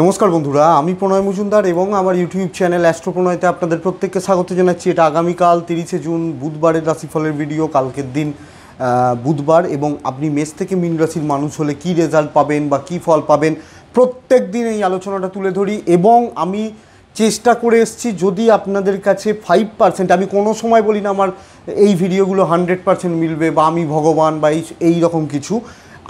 নমস্কার বন্ধুরা আমি প্রণয় মজুমদার এবং আমার ইউটিউব চ্যানেল প্রণয়তে আপনাদের প্রত্যেককে স্বাগত জানাচ্ছি এটা আগামীকাল তিরিশে জুন বুধবারের রাশিফলের ভিডিও কালকের দিন বুধবার এবং আপনি মেষ থেকে মিন রাশির মানুষ হলে কি রেজাল্ট পাবেন বা কি ফল পাবেন প্রত্যেক দিন এই আলোচনাটা তুলে ধরি এবং আমি চেষ্টা করে এসছি যদি আপনাদের কাছে ফাইভ পার্সেন্ট আমি কোনো সময় বলি না আমার এই ভিডিওগুলো হান্ড্রেড পার্সেন্ট মিলবে বা আমি ভগবান বা এই এই রকম কিছু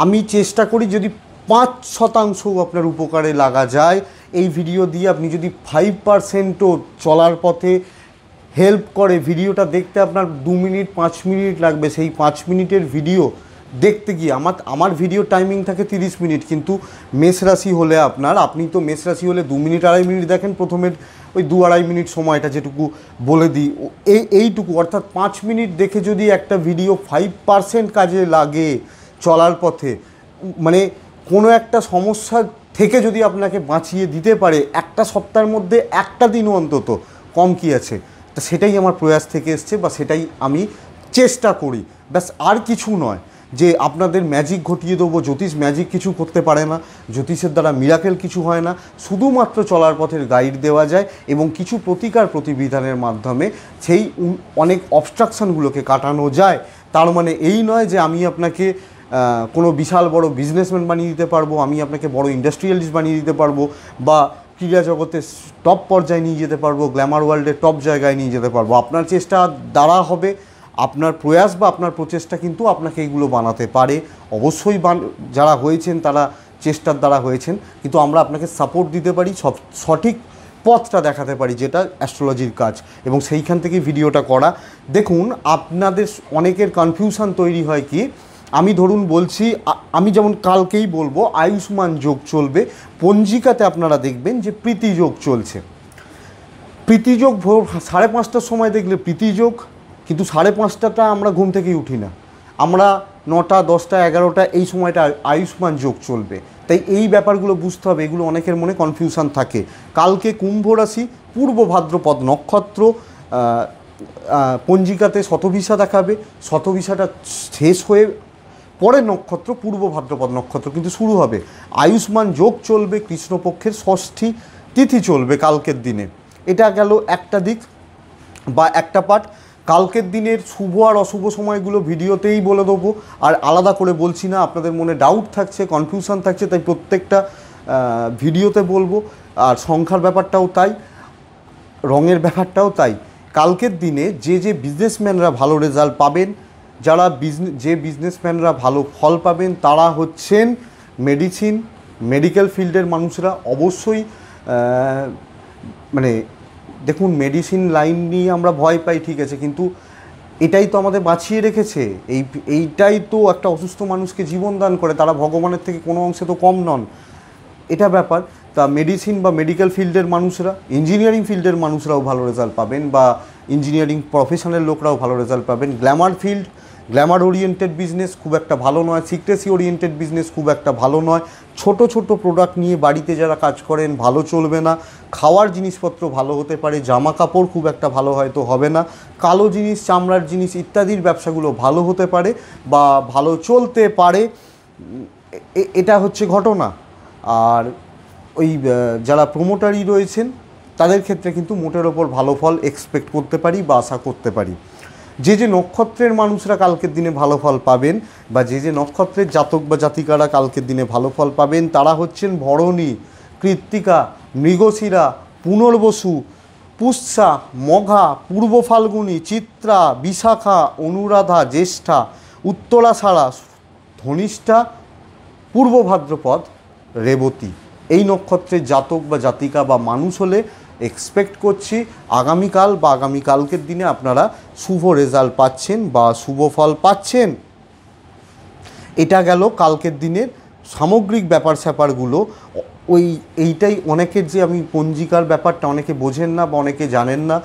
আমি চেষ্টা করি যদি পাঁচ শতাংশ আপনার উপকারে লাগা যায় এই ভিডিও দিয়ে আপনি যদি ফাইভ পারসেন্টও চলার পথে হেল্প করে ভিডিওটা দেখতে আপনার দু মিনিট পাঁচ মিনিট লাগবে সেই পাঁচ মিনিটের ভিডিও দেখতে গিয়ে আমার আমার ভিডিও টাইমিং থাকে তিরিশ মিনিট কিন্তু মেষ রাশি হলে আপনার আপনি তো মেষ রাশি হলে দু মিনিট আড়াই মিনিট দেখেন প্রথমের ওই দু আড়াই মিনিট সময়টা যেটুকু বলে দিই এই এইটুকু অর্থাৎ পাঁচ মিনিট দেখে যদি একটা ভিডিও ফাইভ পারসেন্ট কাজে লাগে চলার পথে মানে কোনো একটা সমস্যা থেকে যদি আপনাকে বাঁচিয়ে দিতে পারে একটা সপ্তাহের মধ্যে একটা দিনও অন্তত কম কি আছে তা সেটাই আমার প্রয়াস থেকে এসছে বা সেটাই আমি চেষ্টা করি ব্যাস আর কিছু নয় যে আপনাদের ম্যাজিক ঘটিয়ে দেবো জ্যোতিষ ম্যাজিক কিছু করতে পারে না জ্যোতিষের দ্বারা মিরাকেল কিছু হয় না শুধুমাত্র চলার পথের গাইড দেওয়া যায় এবং কিছু প্রতিকার প্রতিবিধানের মাধ্যমে সেই অনেক অবস্ট্রাকশানগুলোকে কাটানো যায় তার মানে এই নয় যে আমি আপনাকে কোনো বিশাল বড় বিজনেসম্যান বানিয়ে দিতে পারবো আমি আপনাকে বড় ইন্ডাস্ট্রিয়ালিস্ট বানিয়ে দিতে পারবো বা ক্রীড়া জগতে টপ পর্যায়ে নিয়ে যেতে পারবো গ্ল্যামার ওয়ার্ল্ডে টপ জায়গায় নিয়ে যেতে পারবো আপনার চেষ্টা দ্বারা হবে আপনার প্রয়াস বা আপনার প্রচেষ্টা কিন্তু আপনাকে এইগুলো বানাতে পারে অবশ্যই যারা হয়েছেন তারা চেষ্টার দ্বারা হয়েছেন কিন্তু আমরা আপনাকে সাপোর্ট দিতে পারি সব সঠিক পথটা দেখাতে পারি যেটা অ্যাস্ট্রোলজির কাজ এবং সেইখান থেকে ভিডিওটা করা দেখুন আপনাদের অনেকের কনফিউশান তৈরি হয় কি আমি ধরুন বলছি আমি যেমন কালকেই বলবো আয়ুষ্মান যোগ চলবে পঞ্জিকাতে আপনারা দেখবেন যে প্রীতিযোগ চলছে প্রীতিযোগ ভোর সাড়ে পাঁচটার সময় দেখলে প্রীতিযোগ কিন্তু সাড়ে পাঁচটাটা আমরা ঘুম থেকেই উঠি না আমরা নটা দশটা এগারোটা এই সময়টা আয়ুষ্মান যোগ চলবে তাই এই ব্যাপারগুলো বুঝতে হবে এগুলো অনেকের মনে কনফিউশন থাকে কালকে কুম্ভ রাশি পূর্ব ভাদ্রপদ নক্ষত্র পঞ্জিকাতে শতভিসা দেখাবে শতভিসাটা শেষ হয়ে পরে নক্ষত্র পূর্ব ভাদ্রপদ নক্ষত্র কিন্তু শুরু হবে আয়ুষ্মান যোগ চলবে কৃষ্ণপক্ষের ষষ্ঠী তিথি চলবে কালকের দিনে এটা গেল একটা দিক বা একটা পার্ট কালকের দিনের শুভ আর অশুভ সময়গুলো ভিডিওতেই বলে দেবো আর আলাদা করে বলছি না আপনাদের মনে ডাউট থাকছে কনফিউশন থাকছে তাই প্রত্যেকটা ভিডিওতে বলবো আর সংখ্যার ব্যাপারটাও তাই রঙের ব্যাপারটাও তাই কালকের দিনে যে যে বিজনেসম্যানরা ভালো রেজাল্ট পাবেন যারা বিজনেস যে বিজনেসম্যানরা ভালো ফল পাবেন তারা হচ্ছেন মেডিসিন মেডিকেল ফিল্ডের মানুষরা অবশ্যই মানে দেখুন মেডিসিন লাইন নিয়ে আমরা ভয় পাই ঠিক আছে কিন্তু এটাই তো আমাদের বাঁচিয়ে রেখেছে এই এইটাই তো একটা অসুস্থ মানুষকে জীবন দান করে তারা ভগবানের থেকে কোনো অংশে তো কম নন এটা ব্যাপার তা মেডিসিন বা মেডিকেল ফিল্ডের মানুষরা ইঞ্জিনিয়ারিং ফিল্ডের মানুষরাও ভালো রেজাল্ট পাবেন বা ইঞ্জিনিয়ারিং প্রফেশনের লোকরাও ভালো রেজাল্ট পাবেন glamour field glamour oriented business খুব একটা ভালো নয় সিক্রেসি ওরিয়েন্টেড বিজনেস খুব একটা ভালো নয় ছোট ছোট প্রোডাক্ট নিয়ে বাড়িতে যারা কাজ করেন ভালো চলবে না খাওয়ার জিনিসপত্র ভালো হতে পারে জামা কাপড় খুব একটা ভালো হয়তো হবে না কালো জিনিস চামড়ার জিনিস ইত্যাদির ব্যবসাগুলো ভালো হতে পারে বা ভালো চলতে পারে এটা হচ্ছে ঘটনা আর ওই যারা প্রোমোটারই রয়েছেন তাদের ক্ষেত্রে কিন্তু মোটের ওপর ভালো ফল এক্সপেক্ট করতে পারি বা আশা করতে পারি যে যে নক্ষত্রের মানুষরা কালকের দিনে ভালো ফল পাবেন বা যে যে নক্ষত্রের জাতক বা জাতিকারা কালকের দিনে ভালো ফল পাবেন তারা হচ্ছেন ভরণী কৃত্তিকা মৃগশিরা পুনর্বসু পুষ্যা মঘা পূর্ব ফাল্গুনি চিত্রা বিশাখা অনুরাধা জ্যেষ্ঠা উত্তরাশারা ধনিষ্ঠা পূর্ব ভাদ্রপদ রেবতী এই নক্ষত্রের জাতক বা জাতিকা বা মানুষ হলে এক্সপেক্ট করছি আগামীকাল বা আগামীকালকের দিনে আপনারা শুভ রেজাল্ট পাচ্ছেন বা শুভ ফল পাচ্ছেন এটা গেল কালকের দিনের সামগ্রিক ব্যাপার স্যাপারগুলো ওই এইটাই অনেকের যে আমি পঞ্জিকার ব্যাপারটা অনেকে বোঝেন না বা অনেকে জানেন না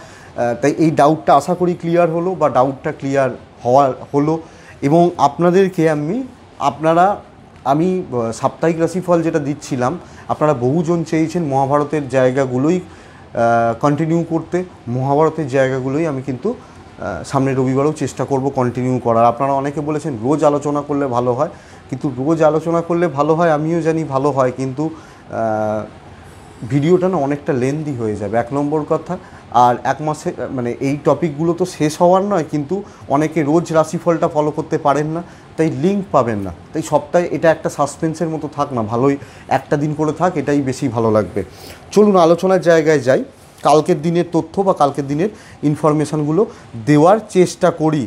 তাই এই ডাউটটা আশা করি ক্লিয়ার হলো বা ডাউটটা ক্লিয়ার হওয়ার হলো এবং আপনাদেরকে আমি আপনারা আমি সাপ্তাহিক রাশিফল যেটা দিচ্ছিলাম আপনারা বহুজন চেয়েছেন মহাভারতের জায়গাগুলোই কন্টিনিউ করতে মহাভারতের জায়গাগুলোই আমি কিন্তু সামনে রবিবারও চেষ্টা করব কন্টিনিউ করার আপনারা অনেকে বলেছেন রোজ আলোচনা করলে ভালো হয় কিন্তু রোজ আলোচনা করলে ভালো হয় আমিও জানি ভালো হয় কিন্তু ভিডিওটা না অনেকটা লেন্দি হয়ে যাবে এক নম্বর কথা আর এক মাসে মানে এই টপিকগুলো তো শেষ হওয়ার নয় কিন্তু অনেকে রোজ রাশিফলটা ফলো করতে পারেন না তাই লিঙ্ক পাবেন না তাই সপ্তাহে এটা একটা সাসপেন্সের মতো থাক না ভালোই একটা দিন করে থাক এটাই বেশি ভালো লাগবে চলুন আলোচনার জায়গায় যাই কালকের দিনের তথ্য বা কালকের দিনের ইনফরমেশানগুলো দেওয়ার চেষ্টা করি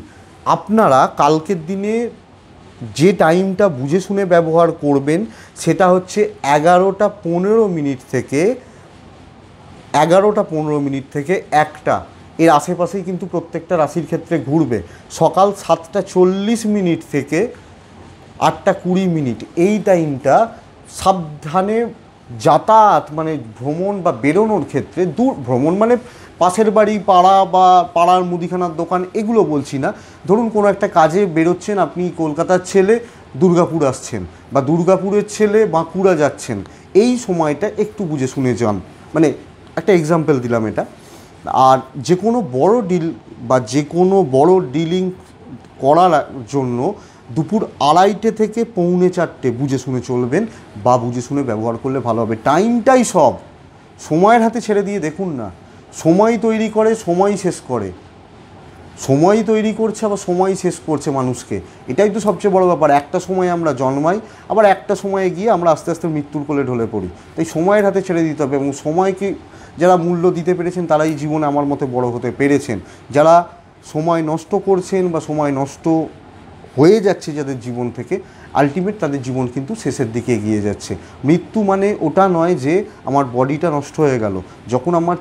আপনারা কালকের দিনে যে টাইমটা বুঝে শুনে ব্যবহার করবেন সেটা হচ্ছে এগারোটা পনেরো মিনিট থেকে এগারোটা পনেরো মিনিট থেকে একটা এর আশেপাশেই কিন্তু প্রত্যেকটা রাশির ক্ষেত্রে ঘুরবে সকাল সাতটা চল্লিশ মিনিট থেকে আটটা কুড়ি মিনিট এই টাইমটা সাবধানে যাতায়াত মানে ভ্রমণ বা বেরোনোর ক্ষেত্রে দূর ভ্রমণ মানে পাশের বাড়ি পাড়া বা পাড়ার মুদিখানার দোকান এগুলো বলছি না ধরুন কোনো একটা কাজে বেরোচ্ছেন আপনি কলকাতার ছেলে দুর্গাপুর আসছেন বা দুর্গাপুরের ছেলে বাঁকুড়া যাচ্ছেন এই সময়টা একটু বুঝে শুনে যান মানে একটা এক্সাম্পল দিলাম এটা আর যে কোনো বড় ডিল বা যে কোনো বড় ডিলিং করার জন্য দুপুর আড়াইটে থেকে পৌনে চারটে বুঝে শুনে চলবেন বা বুঝে শুনে ব্যবহার করলে ভালো হবে টাইমটাই সব সময়ের হাতে ছেড়ে দিয়ে দেখুন না সময় তৈরি করে সময় শেষ করে সময় তৈরি করছে আবার সময় শেষ করছে মানুষকে এটাই তো সবচেয়ে বড় ব্যাপার একটা সময় আমরা জন্মাই আবার একটা সময়ে গিয়ে আমরা আস্তে আস্তে মৃত্যুর কোলে ঢলে পড়ি তাই সময়ের হাতে ছেড়ে দিতে হবে এবং সময়কে যারা মূল্য দিতে পেরেছেন তারাই জীবনে আমার মতে বড় হতে পেরেছেন যারা সময় নষ্ট করছেন বা সময় নষ্ট হয়ে যাচ্ছে যাদের জীবন থেকে আলটিমেট তাদের জীবন কিন্তু শেষের দিকে এগিয়ে যাচ্ছে মৃত্যু মানে ওটা নয় যে আমার বডিটা নষ্ট হয়ে গেল যখন আমার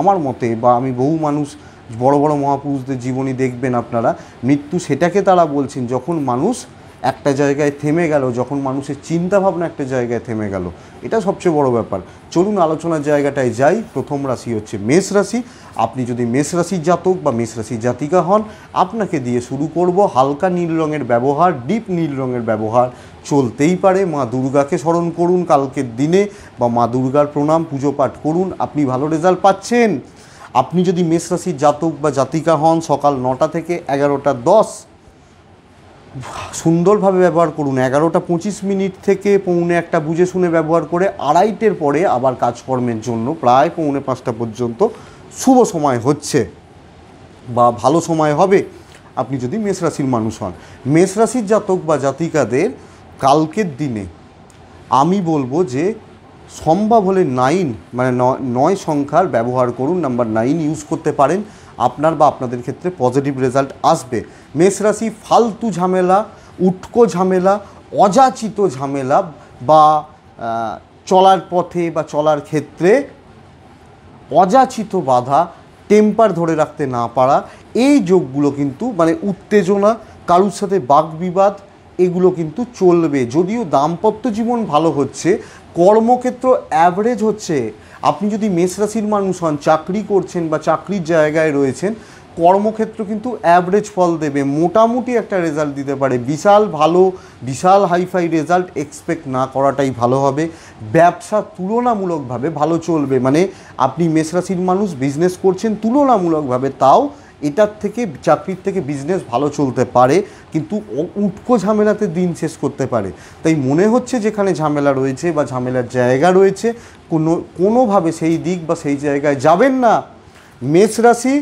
আমার মতে বা আমি বহু মানুষ বড় বড় মহাপুরুষদের জীবনী দেখবেন আপনারা মৃত্যু সেটাকে তারা বলছেন যখন মানুষ একটা জায়গায় থেমে গেল যখন মানুষের চিন্তাভাবনা একটা জায়গায় থেমে গেল এটা সবচেয়ে বড় ব্যাপার চলুন আলোচনার জায়গাটায় যাই প্রথম রাশি হচ্ছে মেষ রাশি আপনি যদি মেষ রাশির জাতক বা মেষ রাশির জাতিকা হন আপনাকে দিয়ে শুরু করব হালকা নীল রঙের ব্যবহার ডিপ নীল রঙের ব্যবহার চলতেই পারে মা দুর্গাকে স্মরণ করুন কালকের দিনে বা মা দুর্গার প্রণাম পুজো পাঠ করুন আপনি ভালো রেজাল্ট পাচ্ছেন আপনি যদি মেষ রাশির জাতক বা জাতিকা হন সকাল নটা থেকে এগারোটা দশ সুন্দরভাবে ব্যবহার করুন এগারোটা পঁচিশ মিনিট থেকে পৌনে একটা বুঝে শুনে ব্যবহার করে আড়াইটের পরে আবার কাজকর্মের জন্য প্রায় পৌনে পাঁচটা পর্যন্ত শুভ সময় হচ্ছে বা ভালো সময় হবে আপনি যদি মেষ রাশির মানুষ হন মেষ রাশির জাতক বা জাতিকাদের কালকের দিনে আমি বলবো যে সম্ভব হলে নাইন মানে নয় সংখ্যার ব্যবহার করুন নাম্বার নাইন ইউজ করতে পারেন আপনার বা আপনাদের ক্ষেত্রে পজিটিভ রেজাল্ট আসবে মেষ রাশি ফালতু ঝামেলা উটকো ঝামেলা অযাচিত ঝামেলা বা চলার পথে বা চলার ক্ষেত্রে অযাচিত বাধা টেম্পার ধরে রাখতে না পারা এই যোগগুলো কিন্তু মানে উত্তেজনা কারুর সাথে বাগবিবাদ এগুলো কিন্তু চলবে যদিও দাম্পত্য জীবন ভালো হচ্ছে কর্মক্ষেত্র অ্যাভারেজ হচ্ছে আপনি যদি মেষ রাশির মানুষ হন চাকরি করছেন বা চাকরির জায়গায় রয়েছেন কর্মক্ষেত্র কিন্তু অ্যাভারেজ ফল দেবে মোটামুটি একটা রেজাল্ট দিতে পারে বিশাল ভালো বিশাল হাইফাই রেজাল্ট এক্সপেক্ট না করাটাই ভালো হবে ব্যবসা তুলনামূলকভাবে ভালো চলবে মানে আপনি রাশির মানুষ বিজনেস করছেন তুলনামূলকভাবে তাও এটার থেকে চাকরির থেকে বিজনেস ভালো চলতে পারে কিন্তু উটকো ঝামেলাতে দিন শেষ করতে পারে তাই মনে হচ্ছে যেখানে ঝামেলা রয়েছে বা ঝামেলার জায়গা রয়েছে কোনো কোনোভাবে সেই দিক বা সেই জায়গায় যাবেন না মেষ রাশি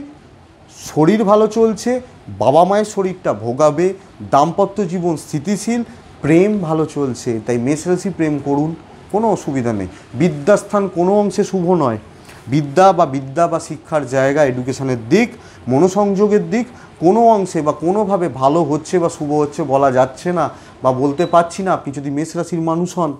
শরীর ভালো চলছে বাবা মায়ের শরীরটা ভোগাবে দাম্পত্য জীবন স্থিতিশীল প্রেম ভালো চলছে তাই মেষ রাশি প্রেম করুন কোনো অসুবিধা নেই বিদ্যাস্থান কোনো অংশে শুভ নয় বিদ্যা বা বিদ্যা বা শিক্ষার জায়গা এডুকেশনের দিক মনোসংযোগের দিক কোনো অংশে বা কোনোভাবে ভালো হচ্ছে বা শুভ হচ্ছে বলা যাচ্ছে না বা বলতে পারছি না আপনি যদি মেষ রাশির মানুষ হন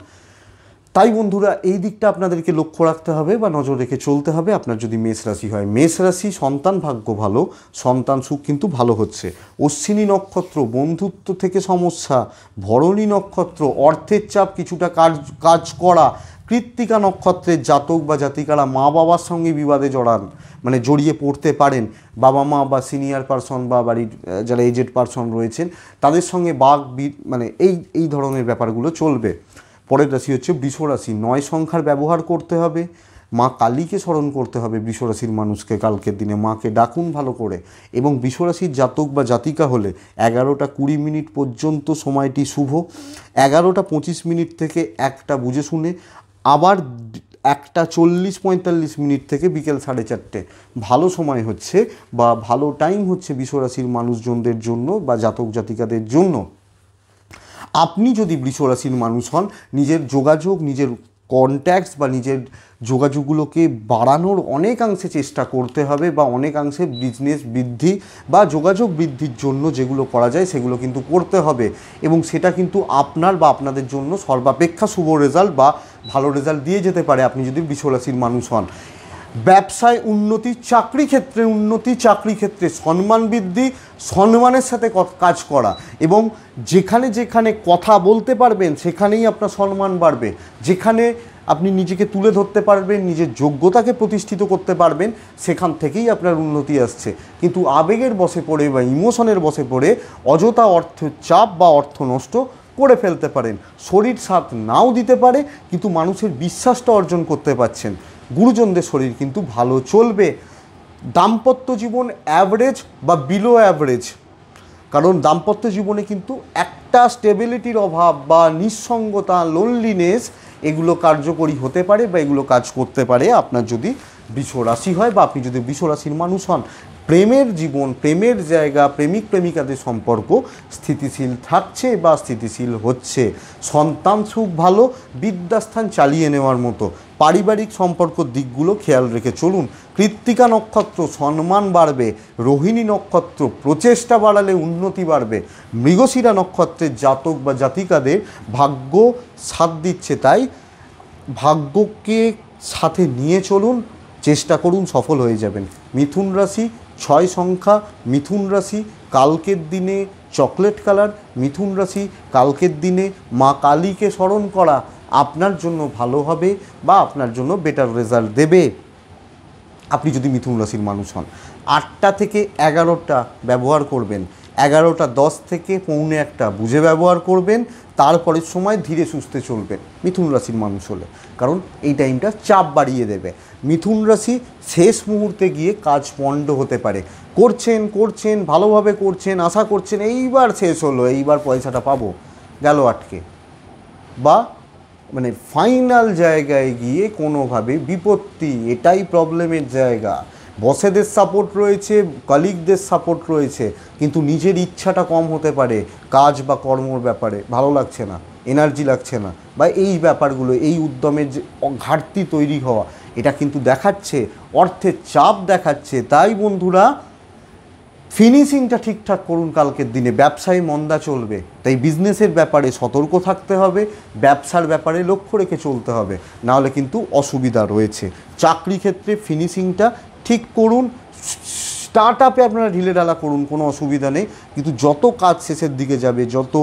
তাই বন্ধুরা এই দিকটা আপনাদেরকে লক্ষ্য রাখতে হবে বা নজর রেখে চলতে হবে আপনার যদি মেষ রাশি হয় মেষ রাশি সন্তান ভাগ্য ভালো সন্তান সুখ কিন্তু ভালো হচ্ছে অশ্বিনী নক্ষত্র বন্ধুত্ব থেকে সমস্যা ভরণী নক্ষত্র অর্থের চাপ কিছুটা কাজ কাজ করা কৃত্তিকা নক্ষত্রের জাতক বা জাতিকারা মা বাবার সঙ্গে বিবাদে জড়ান মানে জড়িয়ে পড়তে পারেন বাবা মা বা সিনিয়র পারসন বা বাড়ির যারা এজেড পারসন রয়েছেন তাদের সঙ্গে বাঘ মানে এই এই ধরনের ব্যাপারগুলো চলবে পরের রাশি হচ্ছে বৃষরাশি নয় সংখ্যার ব্যবহার করতে হবে মা কালীকে স্মরণ করতে হবে বৃষরাশির মানুষকে কালকের দিনে মাকে ডাকুন ভালো করে এবং বৃষরাশির জাতক বা জাতিকা হলে এগারোটা কুড়ি মিনিট পর্যন্ত সময়টি শুভ এগারোটা পঁচিশ মিনিট থেকে একটা বুঝে শুনে আবার একটা চল্লিশ পঁয়তাল্লিশ মিনিট থেকে বিকেল সাড়ে চারটে ভালো সময় হচ্ছে বা ভালো টাইম হচ্ছে বিশ্বরাশির মানুষজনদের জন্য বা জাতক জাতিকাদের জন্য আপনি যদি বৃষরাশির মানুষ হন নিজের যোগাযোগ নিজের কন্ট্যাক্টস বা নিজের যোগাযোগগুলোকে বাড়ানোর অনেকাংশে চেষ্টা করতে হবে বা অনেকাংশে বিজনেস বৃদ্ধি বা যোগাযোগ বৃদ্ধির জন্য যেগুলো করা যায় সেগুলো কিন্তু করতে হবে এবং সেটা কিন্তু আপনার বা আপনাদের জন্য সর্বাপেক্ষা শুভ রেজাল্ট বা ভালো রেজাল্ট দিয়ে যেতে পারে আপনি যদি বিশ্বরাশির মানুষ হন ব্যবসায় উন্নতি চাকরি ক্ষেত্রে উন্নতি চাকরি ক্ষেত্রে সম্মান বৃদ্ধি সম্মানের সাথে কাজ করা এবং যেখানে যেখানে কথা বলতে পারবেন সেখানেই আপনার সম্মান বাড়বে যেখানে আপনি নিজেকে তুলে ধরতে পারবেন নিজের যোগ্যতাকে প্রতিষ্ঠিত করতে পারবেন সেখান থেকেই আপনার উন্নতি আসছে কিন্তু আবেগের বসে পড়ে বা ইমোশনের বসে পড়ে অযথা অর্থ চাপ বা অর্থ নষ্ট করে ফেলতে পারেন শরীর সাথ নাও দিতে পারে কিন্তু মানুষের বিশ্বাসটা অর্জন করতে পারছেন গুরুজনদের শরীর কিন্তু ভালো চলবে দাম্পত্য জীবন অ্যাভারেজ বা বিলো অ্যাভারেজ কারণ দাম্পত্য জীবনে কিন্তু একটা স্টেবিলিটির অভাব বা নিঃসঙ্গতা লোনলিনেস এগুলো কার্যকরী হতে পারে বা এগুলো কাজ করতে পারে আপনার যদি রাশি হয় বা আপনি যদি রাশির মানুষ হন প্রেমের জীবন প্রেমের জায়গা প্রেমিক প্রেমিকাদের সম্পর্ক স্থিতিশীল থাকছে বা স্থিতিশীল হচ্ছে সন্তান সুখ ভালো বিদ্যাস্থান চালিয়ে নেওয়ার মতো পারিবারিক সম্পর্ক দিকগুলো খেয়াল রেখে চলুন কৃত্তিকা নক্ষত্র সম্মান বাড়বে রোহিণী নক্ষত্র প্রচেষ্টা বাড়ালে উন্নতি বাড়বে মৃগশিরা নক্ষত্রের জাতক বা জাতিকাদের ভাগ্য সাথ দিচ্ছে তাই ভাগ্যকে সাথে নিয়ে চলুন চেষ্টা করুন সফল হয়ে যাবেন মিথুন রাশি ছয় সংখ্যা মিথুন রাশি কালকের দিনে চকলেট কালার মিথুন রাশি কালকের দিনে মা কালীকে স্মরণ করা আপনার জন্য ভালো হবে বা আপনার জন্য বেটার রেজাল্ট দেবে আপনি যদি মিথুন রাশির মানুষ হন আটটা থেকে এগারোটা ব্যবহার করবেন এগারোটা দশ থেকে পৌনে একটা বুঝে ব্যবহার করবেন তারপরের সময় ধীরে সুস্থে চলবেন মিথুন রাশির মানুষ হলে কারণ এই টাইমটা চাপ বাড়িয়ে দেবে মিথুন রাশি শেষ মুহূর্তে গিয়ে কাজ পণ্ড হতে পারে করছেন করছেন ভালোভাবে করছেন আশা করছেন এইবার শেষ হলো এইবার পয়সাটা পাবো গেল আটকে বা মানে ফাইনাল জায়গায় গিয়ে কোনোভাবে বিপত্তি এটাই প্রবলেমের জায়গা বসেদের সাপোর্ট রয়েছে কলিগদের সাপোর্ট রয়েছে কিন্তু নিজের ইচ্ছাটা কম হতে পারে কাজ বা কর্মর ব্যাপারে ভালো লাগছে না এনার্জি লাগছে না বা এই ব্যাপারগুলো এই উদ্যমের যে ঘাটতি তৈরি হওয়া এটা কিন্তু দেখাচ্ছে অর্থের চাপ দেখাচ্ছে তাই বন্ধুরা ফিনিশিংটা ঠিকঠাক করুন কালকের দিনে ব্যবসায় মন্দা চলবে তাই বিজনেসের ব্যাপারে সতর্ক থাকতে হবে ব্যবসার ব্যাপারে লক্ষ্য রেখে চলতে হবে নাহলে কিন্তু অসুবিধা রয়েছে চাকরি ক্ষেত্রে ফিনিশিংটা ঠিক করুন স্টার্ট আপে আপনারা ঢিলে ঢালা করুন কোনো অসুবিধা নেই কিন্তু যত কাজ শেষের দিকে যাবে যত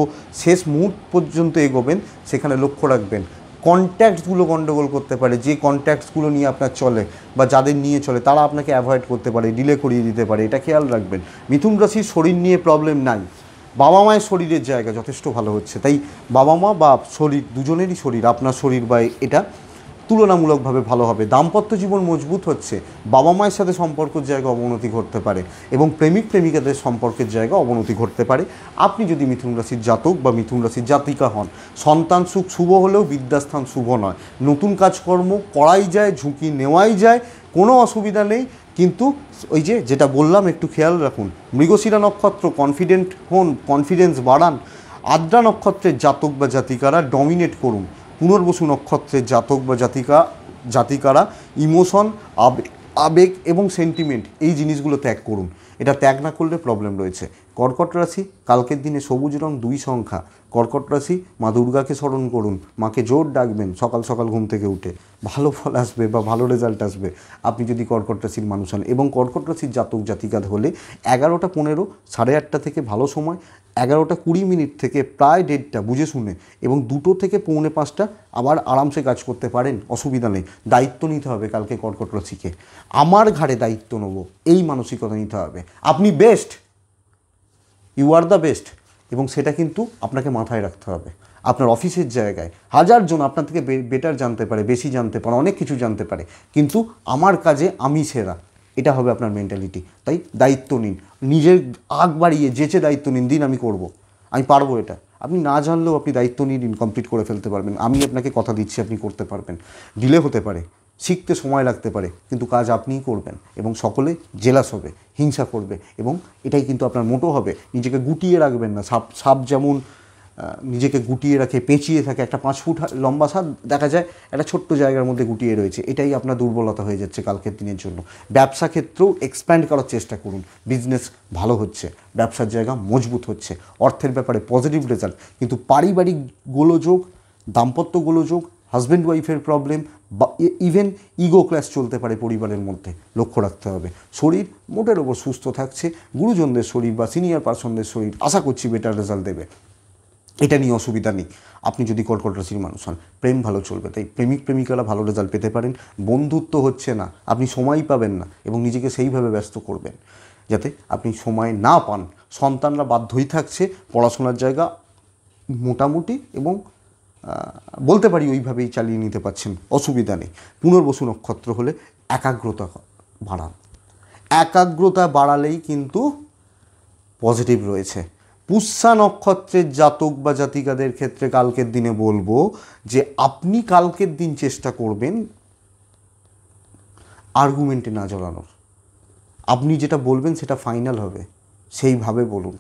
শেষ মুহূর্ত পর্যন্ত এগোবেন সেখানে লক্ষ্য রাখবেন কন্ট্যাক্টসগুলো গণ্ডগোল করতে পারে যে কন্ট্যাক্টসগুলো নিয়ে আপনার চলে বা যাদের নিয়ে চলে তারা আপনাকে অ্যাভয়েড করতে পারে ডিলে করিয়ে দিতে পারে এটা খেয়াল রাখবেন মিথুন রাশির শরীর নিয়ে প্রবলেম নাই বাবা মায়ের শরীরের জায়গা যথেষ্ট ভালো হচ্ছে তাই বাবা মা বা শরীর দুজনেরই শরীর আপনার শরীর বা এটা তুলনামূলকভাবে ভালো হবে দাম্পত্য জীবন মজবুত হচ্ছে বাবা মায়ের সাথে সম্পর্কের জায়গা অবনতি ঘটতে পারে এবং প্রেমিক প্রেমিকাদের সম্পর্কের জায়গা অবনতি ঘটতে পারে আপনি যদি মিথুন রাশির জাতক বা মিথুন রাশির জাতিকা হন সন্তান সুখ শুভ হলেও বিদ্যাস্থান শুভ নয় নতুন কাজকর্ম করাই যায় ঝুঁকি নেওয়াই যায় কোনো অসুবিধা নেই কিন্তু ওই যে যেটা বললাম একটু খেয়াল রাখুন মৃগশিরা নক্ষত্র কনফিডেন্ট হন কনফিডেন্স বাড়ান আদ্রা নক্ষত্রের জাতক বা জাতিকারা ডমিনেট করুন পুনর্বসু নক্ষত্রের জাতক বা জাতিকা জাতিকারা ইমোশন আবেগ এবং সেন্টিমেন্ট এই জিনিসগুলো ত্যাগ করুন এটা ত্যাগ না করলে প্রবলেম রয়েছে কর্কট রাশি কালকের দিনে সবুজ রং দুই সংখ্যা কর্কট রাশি মা দুর্গাকে স্মরণ করুন মাকে জোর ডাকবেন সকাল সকাল ঘুম থেকে উঠে ভালো ফল আসবে বা ভালো রেজাল্ট আসবে আপনি যদি কর্কট রাশির মানুষ হন এবং কর্কট রাশির জাতক জাতিকা হলে এগারোটা পনেরো সাড়ে আটটা থেকে ভালো সময় এগারোটা কুড়ি মিনিট থেকে প্রায় দেড়টা বুঝে শুনে এবং দুটো থেকে পৌনে পাঁচটা আবার আরামসে কাজ করতে পারেন অসুবিধা নেই দায়িত্ব নিতে হবে কালকে কর্কট রাশিকে আমার ঘাড়ে দায়িত্ব নেবো এই মানসিকতা নিতে হবে আপনি best you are the best এবং সেটা কিন্তু আপনাকে মাথায় রাখতে হবে আপনার অফিসের জায়গায় হাজারজন আপনার থেকে বেটার জানতে পারে বেশি জানতে পারে অনেক কিছু জানতে পারে কিন্তু আমার কাজে আমি সেরা এটা হবে আপনার মেন্টালিটি তাই দায়িত্ব নিন নিজের আগ বাড়িয়ে যেচে দায়িত্ব নিন দিন আমি করব আমি পারবো এটা আপনি না জানলেও আপনি দায়িত্ব নিয়ে কমপ্লিট করে ফেলতে পারবেন আমি আপনাকে কথা দিচ্ছি আপনি করতে পারবেন ডিলে হতে পারে শিখতে সময় লাগতে পারে কিন্তু কাজ আপনিই করবেন এবং সকলে জেলাস হবে হিংসা করবে এবং এটাই কিন্তু আপনার মোটো হবে নিজেকে গুটিয়ে রাখবেন না সাপ সাপ যেমন নিজেকে গুটিয়ে রাখে পেঁচিয়ে থাকে একটা পাঁচ ফুট লম্বা সাদ দেখা যায় একটা ছোট্ট জায়গার মধ্যে গুটিয়ে রয়েছে এটাই আপনার দুর্বলতা হয়ে যাচ্ছে কালকের দিনের জন্য ব্যবসা ক্ষেত্রেও এক্সপ্যান্ড করার চেষ্টা করুন বিজনেস ভালো হচ্ছে ব্যবসার জায়গা মজবুত হচ্ছে অর্থের ব্যাপারে পজিটিভ রেজাল্ট কিন্তু পারিবারিক গোলযোগ দাম্পত্য গোলযোগ হাজব্যান্ড ওয়াইফের প্রবলেম বা ইভেন ইগো ক্লাস চলতে পারে পরিবারের মধ্যে লক্ষ্য রাখতে হবে শরীর মোটের ওপর সুস্থ থাকছে গুরুজনদের শরীর বা সিনিয়র পার্সনদের শরীর আশা করছি বেটার রেজাল্ট দেবে এটা নিয়ে অসুবিধা নেই আপনি যদি কর্কট রাশির মানুষ হন প্রেম ভালো চলবে তাই প্রেমিক প্রেমিকারা ভালো রেজাল্ট পেতে পারেন বন্ধুত্ব হচ্ছে না আপনি সময় পাবেন না এবং নিজেকে সেইভাবে ব্যস্ত করবেন যাতে আপনি সময় না পান সন্তানরা বাধ্যই থাকছে পড়াশোনার জায়গা মোটামুটি এবং বলতে পারি ওইভাবেই চালিয়ে নিতে পারছেন অসুবিধা নেই পুনর্বসু নক্ষত্র হলে একাগ্রতা বাড়ান একাগ্রতা বাড়ালেই কিন্তু পজিটিভ রয়েছে পুষ্যা নক্ষত্রের জাতক বা জাতিকাদের ক্ষেত্রে কালকের দিনে বলবো যে আপনি কালকের দিন চেষ্টা করবেন আর্গুমেন্টে না জড়ানোর আপনি যেটা বলবেন সেটা ফাইনাল হবে সেইভাবে বলুন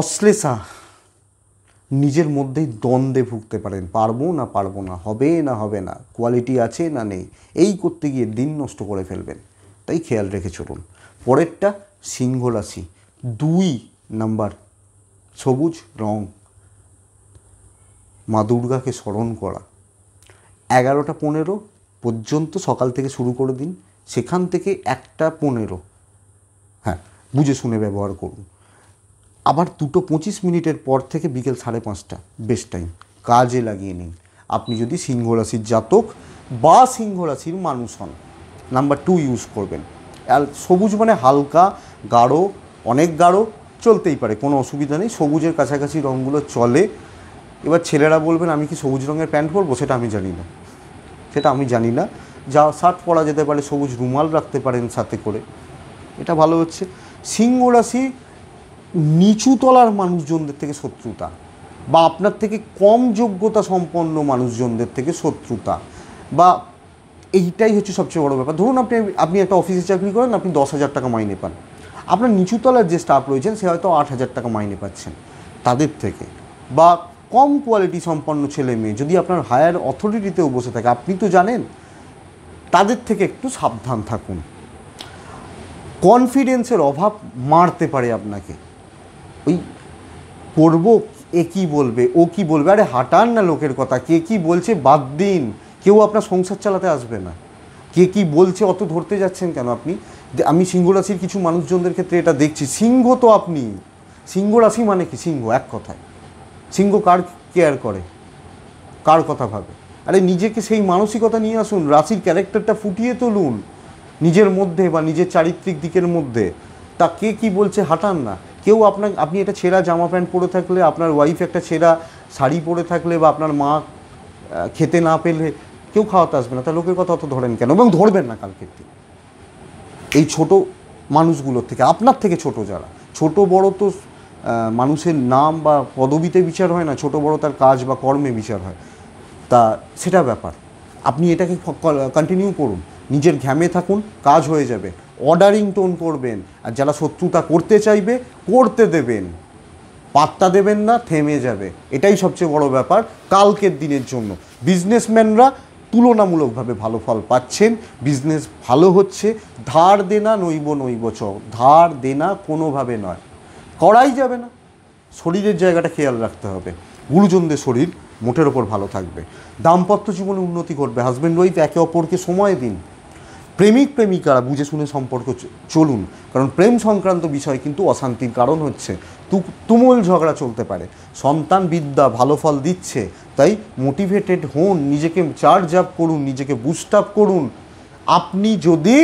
অশ্লেষা নিজের মধ্যেই দ্বন্দ্বে ভুগতে পারেন পারবো না পারবো না হবে না হবে না কোয়ালিটি আছে না নেই এই করতে গিয়ে দিন নষ্ট করে ফেলবেন তাই খেয়াল রেখে চলুন পরেরটা সিংহ রাশি দুই নাম্বার সবুজ রং মা দুর্গাকে স্মরণ করা এগারোটা পনেরো পর্যন্ত সকাল থেকে শুরু করে দিন সেখান থেকে একটা পনেরো হ্যাঁ বুঝে শুনে ব্যবহার করুন আবার দুটো পঁচিশ মিনিটের পর থেকে বিকেল সাড়ে পাঁচটা বেস্ট টাইম কাজে লাগিয়ে নিন আপনি যদি সিংহ রাশির জাতক বা সিংহ রাশির মানুষ হন নাম্বার টু ইউজ করবেন সবুজ মানে হালকা গাঢ় অনেক গাঢ় চলতেই পারে কোনো অসুবিধা নেই সবুজের কাছাকাছি রঙগুলো চলে এবার ছেলেরা বলবেন আমি কি সবুজ রঙের প্যান্ট পরবো সেটা আমি জানি না সেটা আমি জানি না যা শার্ট পরা যেতে পারে সবুজ রুমাল রাখতে পারেন সাথে করে এটা ভালো হচ্ছে সিংহ রাশি নিচুতলার মানুষজনদের থেকে শত্রুতা বা আপনার থেকে কম যোগ্যতা সম্পন্ন মানুষজনদের থেকে শত্রুতা বা এইটাই হচ্ছে সবচেয়ে বড় ব্যাপার ধরুন আপনি আপনি একটা অফিসে চাকরি করেন আপনি দশ হাজার টাকা মাইনে পান আপনার নিচুতলার যে স্টাফ রয়েছেন সে হয়তো আট হাজার টাকা মাইনে পাচ্ছেন তাদের থেকে বা কম কোয়ালিটি সম্পন্ন ছেলে মেয়ে যদি আপনার হায়ার অথরিটিতেও বসে থাকে আপনি তো জানেন তাদের থেকে একটু সাবধান থাকুন কনফিডেন্সের অভাব মারতে পারে আপনাকে ওই করবো এ কি বলবে ও কি বলবে আরে হাঁটান না লোকের কথা কে কি বলছে বাদ দিন কেউ আপনার সংসার চালাতে আসবে না কে কি বলছে অত ধরতে যাচ্ছেন কেন আপনি আমি সিংহ রাশির কিছু মানুষজনদের ক্ষেত্রে এটা দেখছি সিংহ তো আপনি সিংহ রাশি মানে কি সিংহ এক কথায় সিংহ কার কেয়ার করে কার কথা ভাবে আরে নিজেকে সেই মানসিকতা নিয়ে আসুন রাশির ক্যারেক্টারটা ফুটিয়ে তুলুন নিজের মধ্যে বা নিজের চারিত্রিক দিকের মধ্যে তা কে কী বলছে হাঁটান না কেউ আপনার আপনি একটা ছেঁড়া জামা প্যান্ট পরে থাকলে আপনার ওয়াইফ একটা ছেঁড়া শাড়ি পরে থাকলে বা আপনার মা খেতে না পেলে কেউ খাওয়াতে আসবে না তা লোকের কথা অত ধরেন কেন এবং ধরবেন না কালকের দিন এই ছোট মানুষগুলোর থেকে আপনার থেকে ছোট যারা ছোট বড় তো মানুষের নাম বা পদবিতে বিচার হয় না ছোট বড় তার কাজ বা কর্মে বিচার হয় তা সেটা ব্যাপার আপনি এটাকে কন্টিনিউ করুন নিজের ঘ্যামে থাকুন কাজ হয়ে যাবে অর্ডারিং টোন করবেন আর যারা শত্রুতা করতে চাইবে করতে দেবেন পাত্তা দেবেন না থেমে যাবে এটাই সবচেয়ে বড় ব্যাপার কালকের দিনের জন্য বিজনেসম্যানরা তুলনামূলকভাবে ভালো ফল পাচ্ছেন বিজনেস ভালো হচ্ছে ধার দেনা নৈব নৈব চ ধার দেনা কোনোভাবে নয় করাই যাবে না শরীরের জায়গাটা খেয়াল রাখতে হবে গুরুজনদের শরীর মোটের ওপর ভালো থাকবে দাম্পত্য জীবনে উন্নতি ঘটবে হাজব্যান্ড ওয়াইফ একে অপরকে সময় দিন প্রেমিক প্রেমিকারা বুঝে শুনে সম্পর্ক চলুন কারণ প্রেম সংক্রান্ত বিষয় কিন্তু অশান্তির কারণ হচ্ছে তুমুল ঝগড়া চলতে পারে সন্তান বিদ্যা ভালো ফল দিচ্ছে তাই মোটিভেটেড হন নিজেকে চার্জ আপ করুন নিজেকে বুস্ট আপ করুন আপনি যদি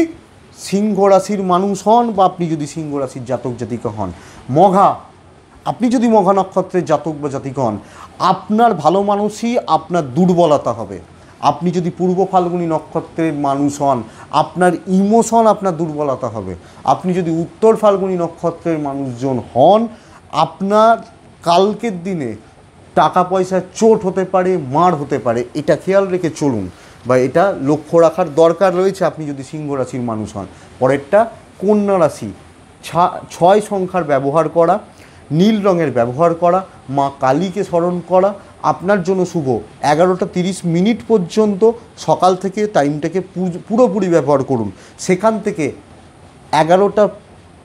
সিংহ রাশির মানুষ হন বা আপনি যদি সিংহ রাশির জাতক জাতিকা হন মঘা আপনি যদি মঘা নক্ষত্রের জাতক বা জাতিক হন আপনার ভালো মানুষই আপনার দুর্বলতা হবে আপনি যদি পূর্ব ফাল্গুনি নক্ষত্রের মানুষ হন আপনার ইমোশন আপনার দুর্বলতা হবে আপনি যদি উত্তর ফাল্গুনী নক্ষত্রের মানুষজন হন আপনার কালকের দিনে টাকা পয়সা চোট হতে পারে মার হতে পারে এটা খেয়াল রেখে চলুন বা এটা লক্ষ্য রাখার দরকার রয়েছে আপনি যদি সিংহ রাশির মানুষ হন পরেরটা কন্যা রাশি ছয় সংখ্যার ব্যবহার করা নীল রঙের ব্যবহার করা মা কালীকে স্মরণ করা আপনার জন্য শুভ এগারোটা তিরিশ মিনিট পর্যন্ত সকাল থেকে টাইমটাকে পুরোপুরি ব্যবহার করুন সেখান থেকে এগারোটা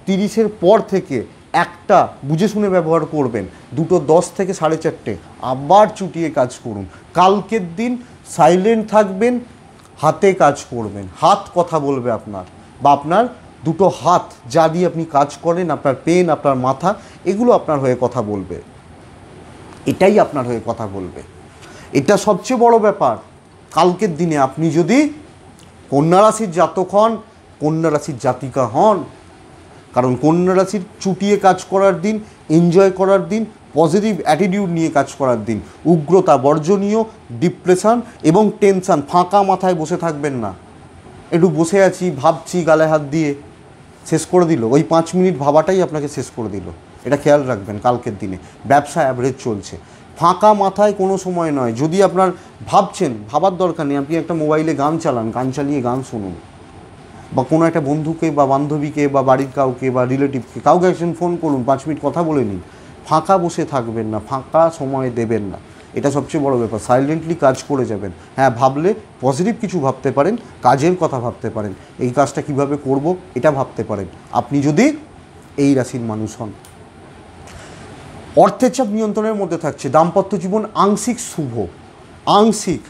তিরিশের পর থেকে একটা বুঝে শুনে ব্যবহার করবেন দুটো দশ থেকে সাড়ে চারটে আবার চুটিয়ে কাজ করুন কালকের দিন সাইলেন্ট থাকবেন হাতে কাজ করবেন হাত কথা বলবে আপনার বা আপনার দুটো হাত যা দিয়ে আপনি কাজ করেন আপনার পেন আপনার মাথা এগুলো আপনার হয়ে কথা বলবে এটাই আপনার হয়ে কথা বলবে এটা সবচেয়ে বড় ব্যাপার কালকের দিনে আপনি যদি কন্যা রাশির জাতক হন কন্যা রাশির জাতিকা হন কারণ কন্যা রাশির চুটিয়ে কাজ করার দিন এনজয় করার দিন পজিটিভ অ্যাটিটিউড নিয়ে কাজ করার দিন উগ্রতা বর্জনীয় ডিপ্রেশন এবং টেনশান ফাঁকা মাথায় বসে থাকবেন না একটু বসে আছি ভাবছি গালে হাত দিয়ে শেষ করে দিল ওই পাঁচ মিনিট ভাবাটাই আপনাকে শেষ করে দিল এটা খেয়াল রাখবেন কালকের দিনে ব্যবসা অ্যাভারেজ চলছে ফাঁকা মাথায় কোনো সময় নয় যদি আপনার ভাবছেন ভাবার দরকার নেই আপনি একটা মোবাইলে গান চালান গান চালিয়ে গান শুনুন বা কোনো একটা বন্ধুকে বা বান্ধবীকে বা বাড়ির কাউকে বা রিলেটিভকে কাউকে একজন ফোন করুন পাঁচ মিনিট কথা বলে নিন ফাঁকা বসে থাকবেন না ফাঁকা সময় দেবেন না এটা সবচেয়ে বড় ব্যাপার সাইলেন্টলি কাজ করে যাবেন হ্যাঁ ভাবলে পজিটিভ কিছু ভাবতে পারেন কাজের কথা ভাবতে পারেন এই কাজটা কিভাবে করব এটা ভাবতে পারেন আপনি যদি এই রাশির মানুষ হন অর্থের চাপ নিয়ন্ত্রণের মধ্যে থাকছে দাম্পত্য জীবন আংশিক শুভ আংশিক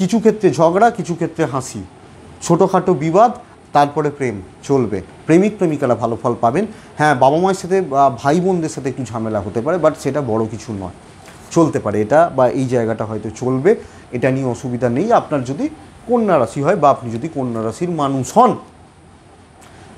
কিছু ক্ষেত্রে ঝগড়া কিছু ক্ষেত্রে হাসি ছোটোখাটো বিবাদ তারপরে প্রেম চলবে প্রেমিক প্রেমিকারা ভালো ফল পাবেন হ্যাঁ বাবা মায়ের সাথে ভাই বোনদের সাথে একটু ঝামেলা হতে পারে বাট সেটা বড় কিছু নয় চলতে পারে এটা বা এই জায়গাটা হয়তো চলবে এটা নিয়ে অসুবিধা নেই আপনার যদি কন্যা রাশি হয় বা আপনি যদি কন্যা রাশির মানুষ হন